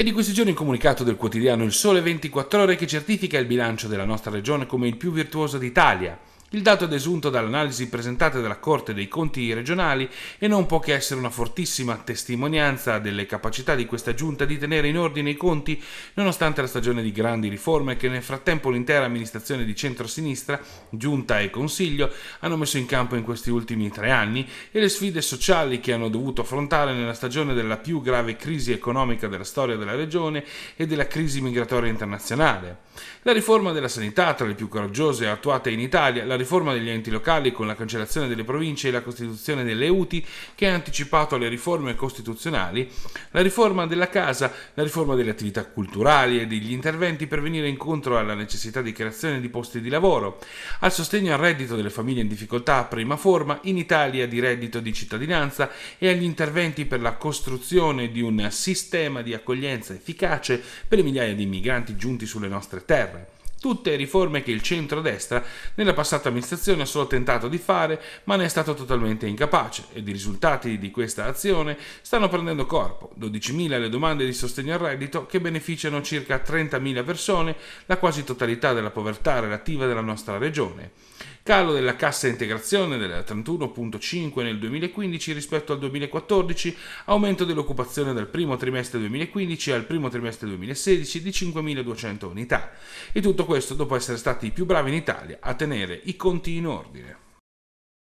È di questi giorni il comunicato del quotidiano Il Sole 24 Ore che certifica il bilancio della nostra regione come il più virtuoso d'Italia, il dato è desunto dall'analisi presentata dalla Corte dei Conti regionali e non può che essere una fortissima testimonianza delle capacità di questa giunta di tenere in ordine i conti nonostante la stagione di grandi riforme che nel frattempo l'intera amministrazione di centrosinistra, giunta e consiglio hanno messo in campo in questi ultimi tre anni e le sfide sociali che hanno dovuto affrontare nella stagione della più grave crisi economica della storia della regione e della crisi migratoria internazionale. La riforma della sanità, tra le più coraggiose attuate in Italia, la riforma degli enti locali con la cancellazione delle province e la costituzione delle UTI che ha anticipato le riforme costituzionali, la riforma della casa, la riforma delle attività culturali e degli interventi per venire incontro alla necessità di creazione di posti di lavoro, al sostegno al reddito delle famiglie in difficoltà a prima forma in Italia di reddito di cittadinanza e agli interventi per la costruzione di un sistema di accoglienza efficace per le migliaia di migranti giunti sulle nostre terre. Tutte riforme che il centro-destra nella passata amministrazione ha solo tentato di fare, ma ne è stato totalmente incapace ed i risultati di questa azione stanno prendendo corpo. 12.000 le domande di sostegno al reddito che beneficiano circa 30.000 persone, la quasi totalità della povertà relativa della nostra regione. Calo della cassa integrazione del 31.5 nel 2015 rispetto al 2014, aumento dell'occupazione dal primo trimestre 2015 al primo trimestre 2016 di 5.200 unità. E tutto questo dopo essere stati i più bravi in Italia a tenere i conti in ordine.